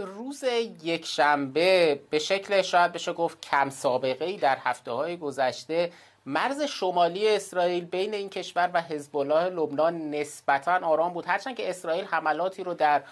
روز یک شنبه به شکل شاید بشه گفت کم سابقه ای در هفته های گذشته مرز شمالی اسرائیل بین این کشور و حزب الله لبنان نسبتا آرام بود هرچند که اسرائیل حملاتی رو در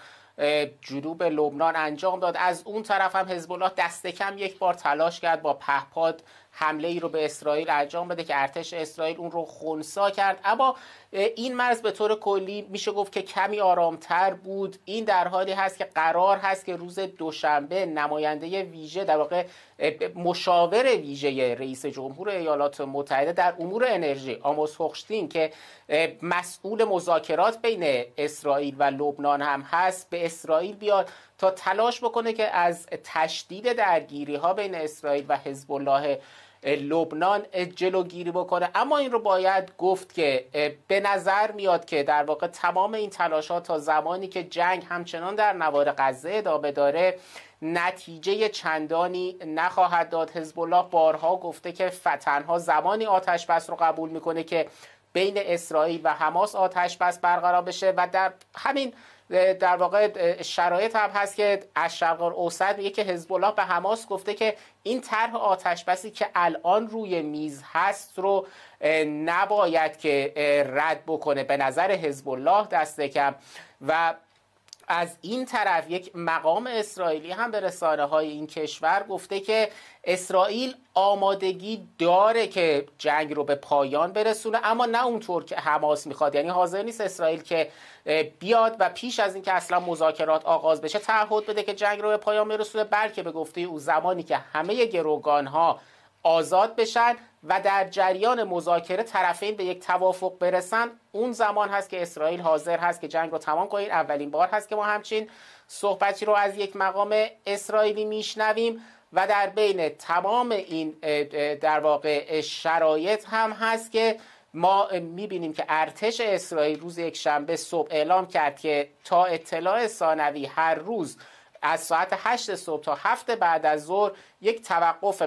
جنوب لبنان انجام داد از اون طرف هم حزب الله دست کم یک بار تلاش کرد با پهپاد حمله ای رو به اسرائیل انجام بده که ارتش اسرائیل اون رو خونسا کرد اما این مرز به طور کلی میشه گفت که کمی آرامتر بود این در حالی هست که قرار هست که روز دوشنبه نماینده ویژه در واقع مشاور ویژه رئیس جمهور ایالات متحده در امور انرژی آموس هوخشتین که مسئول مذاکرات بین اسرائیل و لبنان هم هست به اسرائیل بیاد تا تلاش بکنه که از تشدید درگیری ها بین اسرائیل و حزب الله لبنان جلوگیری بکنه اما این رو باید گفت که به نظر میاد که در واقع تمام این تلاش ها تا زمانی که جنگ همچنان در نوار غزه ادامه داره نتیجه چندانی نخواهد داد حزب الله بارها گفته که فتنها زمانی آتش بس رو قبول میکنه که بین اسرائیل و حماس آتش بس برقرار بشه و در همین در واقع شرایط هم هست که از شرق میگه که حزب الله به حماس گفته که این طرح آتش بسی که الان روی میز هست رو نباید که رد بکنه به نظر حزب الله دست کم و از این طرف یک مقام اسرائیلی هم به رسانه های این کشور گفته که اسرائیل آمادگی داره که جنگ رو به پایان برسونه اما نه اونطور که حماس میخواد یعنی حاضر نیست اسرائیل که بیاد و پیش از اینکه اصلا مذاکرات آغاز بشه تعهد بده که جنگ رو به پایان برسونه بلکه به گفته او زمانی که همه گروگان ها آزاد بشن و در جریان مذاکره طرفین به یک توافق برسن اون زمان هست که اسرائیل حاضر هست که جنگ رو تمام کنید اولین بار هست که ما همچین صحبتی رو از یک مقام اسرائیلی میشنویم و در بین تمام این در واقع شرایط هم هست که ما میبینیم که ارتش اسرائیل روز یک شنبه صبح اعلام کرد که تا اطلاع ثانوی هر روز از ساعت 8 صبح تا هفت بعد از ظهر یک توقف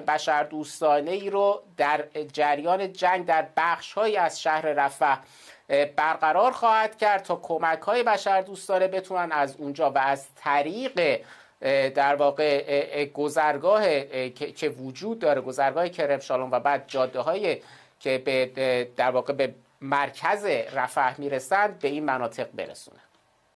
دوستانه ای رو در جریان جنگ در بخشهایی از شهر رفح برقرار خواهد کرد تا کمک های بشردوستانه بتونن از اونجا و از طریق در واقع گذرگاه که وجود داره گذرگاه کرم و بعد جاده که به در واقع به مرکز رفح میرسند به این مناطق برسونن